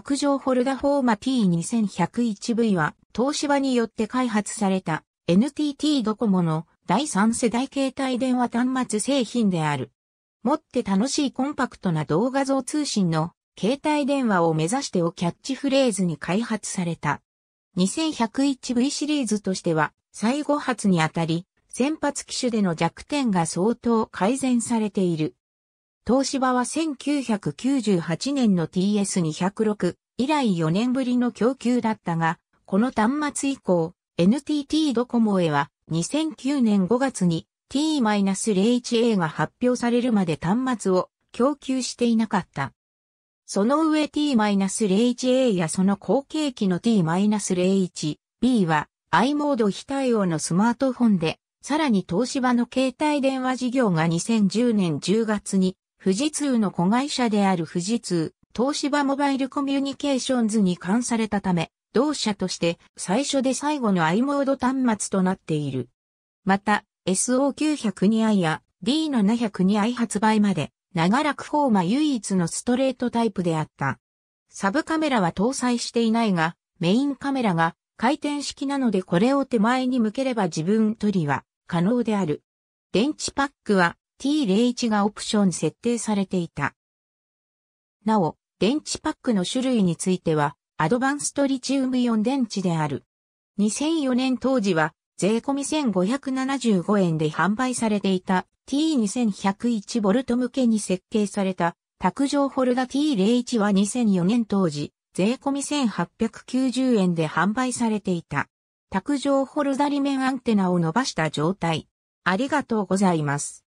卓上ホルダフォーマ P2101V は、東芝によって開発された NTT ドコモの第3世代携帯電話端末製品である。持って楽しいコンパクトな動画像通信の携帯電話を目指してをキャッチフレーズに開発された。2101V シリーズとしては、最後発にあたり、先発機種での弱点が相当改善されている。東芝は1998年の TS206 以来4年ぶりの供給だったが、この端末以降、NTT ドコモへは2009年5月に T-01A が発表されるまで端末を供給していなかった。その上 T-01A やその後継機の T-01B は i モード非対応のスマートフォンで、さらに東芝の携帯電話事業が2010年10月に富士通の子会社である富士通、東芝モバイルコミュニケーションズに関されたため、同社として最初で最後の i モード端末となっている。また、SO902i や D702i 発売まで、長らくフォーマ唯一のストレートタイプであった。サブカメラは搭載していないが、メインカメラが回転式なのでこれを手前に向ければ自分撮りは可能である。電池パックは T01 がオプション設定されていた。なお、電池パックの種類については、アドバンストリチウムイオン電池である。2004年当時は、税込1575円で販売されていた T2101 ボルト向けに設計された卓上ホルダ T01 は2004年当時、税込1890円で販売されていた。卓上ホルダリ面アンテナを伸ばした状態。ありがとうございます。